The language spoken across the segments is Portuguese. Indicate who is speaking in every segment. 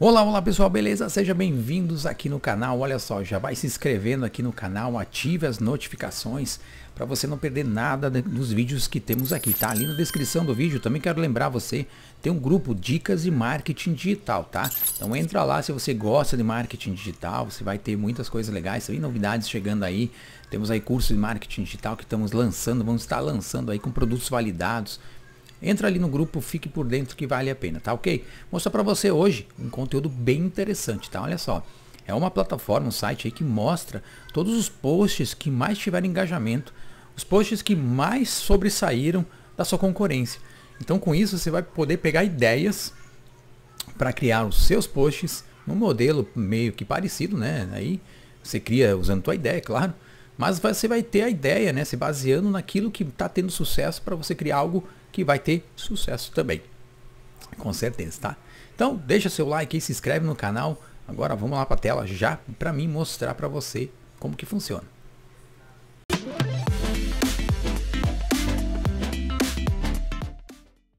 Speaker 1: Olá, olá pessoal, beleza? Sejam bem-vindos aqui no canal. Olha só, já vai se inscrevendo aqui no canal, ative as notificações para você não perder nada dos vídeos que temos aqui, tá? Ali na descrição do vídeo também quero lembrar você, tem um grupo Dicas de Marketing Digital, tá? Então entra lá se você gosta de marketing digital, você vai ter muitas coisas legais, tem novidades chegando aí. Temos aí cursos de marketing digital que estamos lançando, vamos estar lançando aí com produtos validados, Entra ali no grupo, fique por dentro que vale a pena, tá ok? Mostrar para você hoje um conteúdo bem interessante, tá? Olha só. É uma plataforma, um site aí que mostra todos os posts que mais tiveram engajamento, os posts que mais sobressaíram da sua concorrência. Então com isso você vai poder pegar ideias para criar os seus posts num modelo meio que parecido, né? Aí você cria usando tua ideia, claro, mas você vai ter a ideia, né? Se baseando naquilo que está tendo sucesso para você criar algo que vai ter sucesso também. Com certeza, tá? Então, deixa seu like e se inscreve no canal. Agora vamos lá para a tela já para mim mostrar para você como que funciona.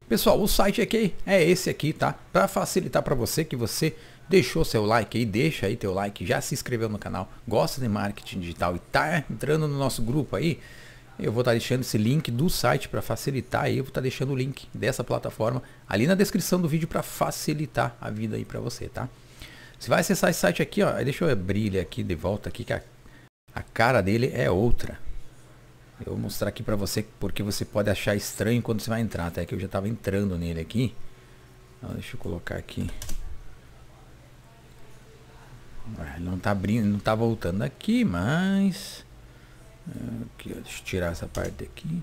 Speaker 1: Pessoal, o site aqui é esse aqui, tá? Para facilitar para você que você deixou seu like aí, deixa aí teu like, já se inscreveu no canal, gosta de marketing digital e tá entrando no nosso grupo aí, eu vou estar tá deixando esse link do site para facilitar aí, eu vou estar tá deixando o link dessa plataforma ali na descrição do vídeo para facilitar a vida aí para você, tá? Você vai acessar esse site aqui, ó, deixa eu abrir ele aqui de volta aqui que a, a cara dele é outra. Eu vou mostrar aqui para você porque você pode achar estranho quando você vai entrar, até que eu já estava entrando nele aqui. Então, deixa eu colocar aqui. Ele não tá abrindo, não tá voltando aqui, mas Aqui, ó, deixa eu tirar essa parte aqui.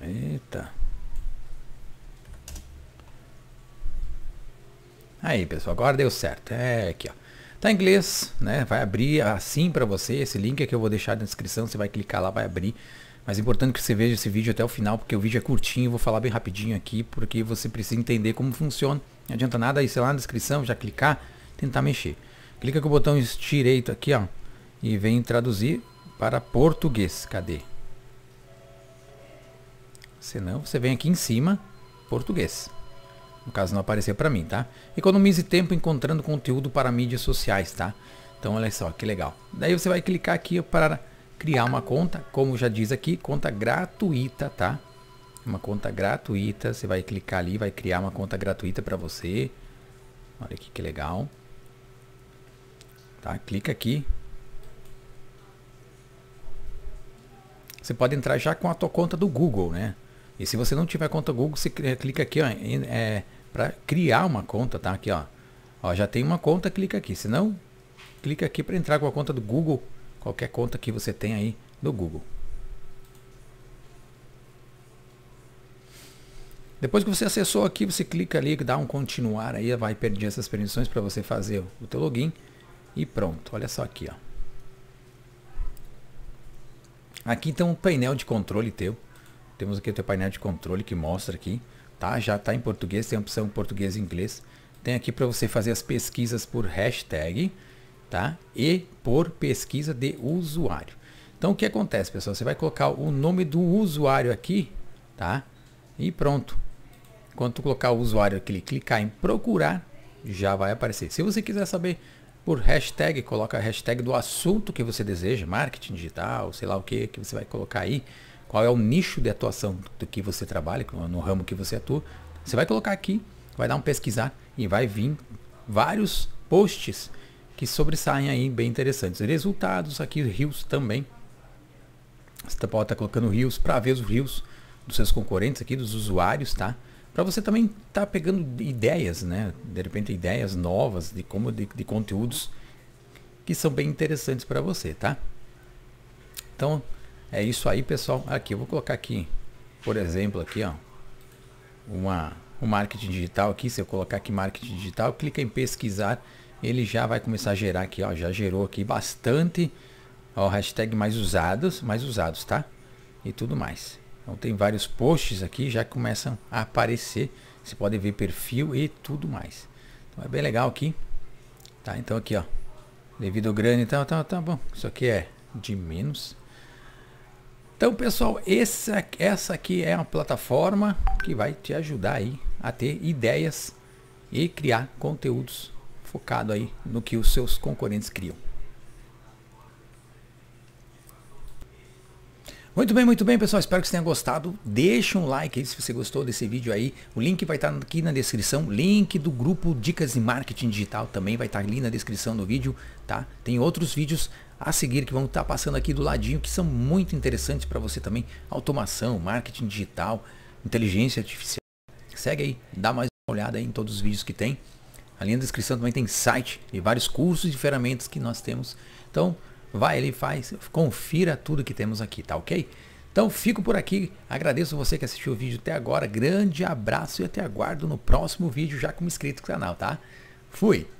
Speaker 1: Eita. Aí, pessoal, agora deu certo. É aqui, ó. Tá em inglês, né? Vai abrir assim para você. Esse link é que eu vou deixar na descrição, você vai clicar lá, vai abrir. Mas é importante que você veja esse vídeo até o final, porque o vídeo é curtinho, vou falar bem rapidinho aqui, porque você precisa entender como funciona. Não adianta nada ir, sei lá, na descrição, já clicar, tentar mexer. Clica com o botão direito aqui, ó e vem traduzir para português. Cadê? Senão você vem aqui em cima, português. No caso não apareceu para mim, tá? Economize tempo encontrando conteúdo para mídias sociais, tá? Então olha só, que legal. Daí você vai clicar aqui para criar uma conta, como já diz aqui, conta gratuita, tá? Uma conta gratuita, você vai clicar ali, vai criar uma conta gratuita para você. Olha aqui que legal. Tá? Clica aqui, você pode entrar já com a tua conta do Google, né? E se você não tiver conta Google, você clica aqui, ó, é, para criar uma conta, tá? Aqui, ó. ó. Já tem uma conta, clica aqui. Se não, clica aqui para entrar com a conta do Google, qualquer conta que você tem aí do Google. Depois que você acessou aqui, você clica ali, dá um continuar aí, vai perder essas permissões para você fazer o teu login e pronto. Olha só aqui, ó. Aqui então um painel de controle teu. Temos aqui o teu painel de controle que mostra aqui, tá? Já está em português, tem a opção português e inglês. Tem aqui para você fazer as pesquisas por hashtag, tá? E por pesquisa de usuário. Então o que acontece, pessoal? Você vai colocar o nome do usuário aqui, tá? E pronto. Quando tu colocar o usuário aqui, clicar em procurar, já vai aparecer. Se você quiser saber por hashtag, coloca a hashtag do assunto que você deseja, marketing digital, sei lá o que que você vai colocar aí, qual é o nicho de atuação do que você trabalha, no é ramo que você atua. Você vai colocar aqui, vai dar um pesquisar e vai vir vários posts que sobressaem aí bem interessantes. Resultados aqui, rios também. Você pode estar colocando rios para ver os rios dos seus concorrentes aqui, dos usuários, tá? para você também estar tá pegando ideias, né? De repente ideias novas de como de, de conteúdos que são bem interessantes para você, tá? Então é isso aí, pessoal. Aqui eu vou colocar aqui, por exemplo, aqui ó, uma o um marketing digital aqui. Se eu colocar aqui marketing digital, clica em pesquisar, ele já vai começar a gerar aqui, ó, já gerou aqui bastante, ó, hashtag mais usados, mais usados, tá? E tudo mais. Então tem vários posts aqui, já começam a aparecer. Você pode ver perfil e tudo mais. Então é bem legal aqui. Tá, então aqui ó. Devido ao grande e então, tal, tá, tá bom. Isso aqui é de menos. Então, pessoal, essa, essa aqui é uma plataforma que vai te ajudar aí a ter ideias e criar conteúdos focado aí no que os seus concorrentes criam. Muito bem, muito bem, pessoal. Espero que vocês tenham gostado. Deixa um like aí se você gostou desse vídeo aí. O link vai estar aqui na descrição. Link do grupo Dicas de Marketing Digital também vai estar ali na descrição do vídeo, tá? Tem outros vídeos a seguir que vão estar passando aqui do ladinho que são muito interessantes para você também. Automação, marketing digital, inteligência artificial. Segue aí, dá mais uma olhada em todos os vídeos que tem. Ali na descrição também tem site e vários cursos e ferramentas que nós temos. Então, vai ele faz, confira tudo que temos aqui, tá ok? Então fico por aqui, agradeço você que assistiu o vídeo até agora, grande abraço e até aguardo no próximo vídeo já como inscrito no canal, tá? Fui!